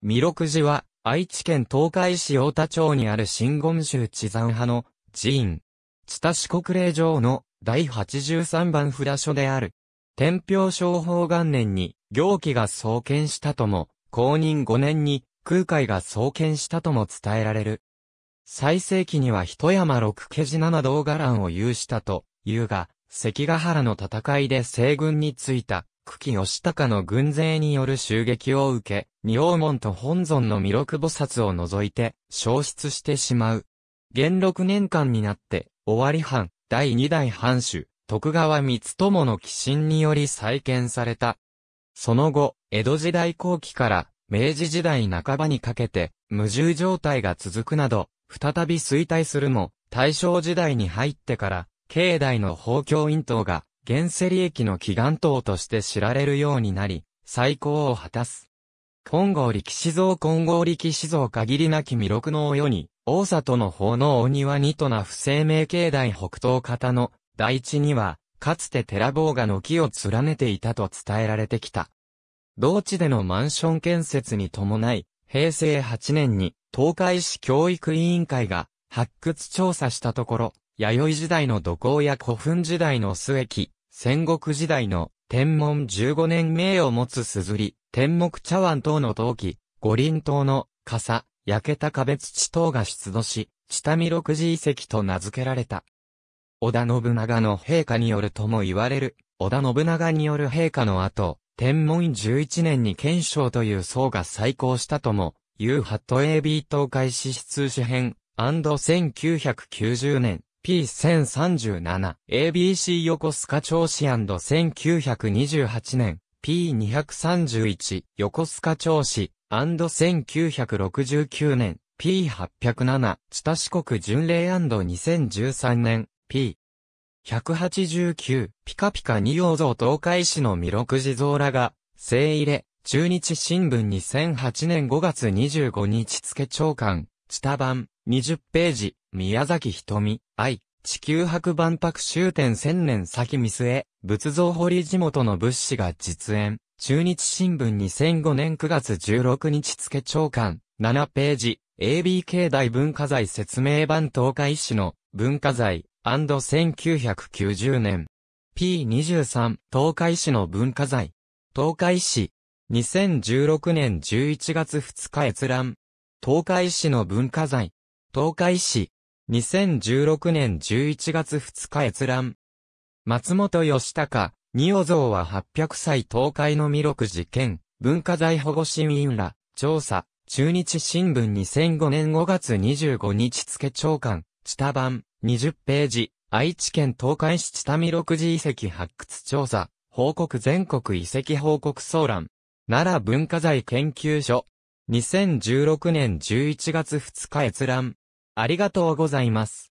弥勒寺は、愛知県東海市太田町にある真言宗地山派の寺院。地田四国霊場の第83番札所である。天平商法元年に行基が創建したとも、公認5年に空海が創建したとも伝えられる。最盛期には一山六家寺七道伽藍を有したと、いうが、関ヶ原の戦いで西軍についた久喜義高の軍勢による襲撃を受け、仁王門と本尊の弥勒菩薩を除いて、消失してしまう。元禄年間になって、尾張藩、第二代藩主、徳川光友の寄進により再建された。その後、江戸時代後期から、明治時代半ばにかけて、無重状態が続くなど、再び衰退するも、大正時代に入ってから、境内の法教院等が原セリ駅の祈願塔として知られるようになり、最高を果たす。金剛力士像金剛力士像限りなき魅力のお世に、大里の法のお庭にとな不生命境内北東方の大地には、かつて寺坊がの木を連ねていたと伝えられてきた。同地でのマンション建設に伴い、平成8年に東海市教育委員会が発掘調査したところ、弥生時代の土工や古墳時代の末期、戦国時代の天文15年名を持つ硯、天目茶碗等の陶器、五輪塔の傘、焼けた壁土等が出土し、下見六次遺跡と名付けられた。織田信長の陛下によるとも言われる、織田信長による陛下の後、天文11年に賢章という僧が再興したとも、U ハット AB 東海市出主編、1990年、P1037、ABC 横須賀調子 &1928 年、P231、横須賀調子 &1969 年、P807、地多四国巡礼 &2013 年、P。189、ピカピカ二葉像東海市の弥勒地蔵らが、生入れ、中日新聞2008年5月25日付長官、地多版、20ページ、宮崎瞳、愛、地球博万博終点千年先見据え、仏像堀地元の物資が実演。中日新聞2005年9月16日付長官、7ページ、ABK 大文化財説明版東海市の文化財 &1990 年。P23 東海市の文化財。東海市。2016年11月2日閲覧。東海市の文化財。東海市、2016年11月2日閲覧。松本義隆、仁尾像は800歳東海の弥勒寺県、文化財保護審民ら、調査、中日新聞2005年5月25日付長官、知多版、20ページ、愛知県東海市知多弥勒寺遺跡発掘調査、報告全国遺跡報告総覧、奈良文化財研究所、2016年11月2日閲覧。ありがとうございます。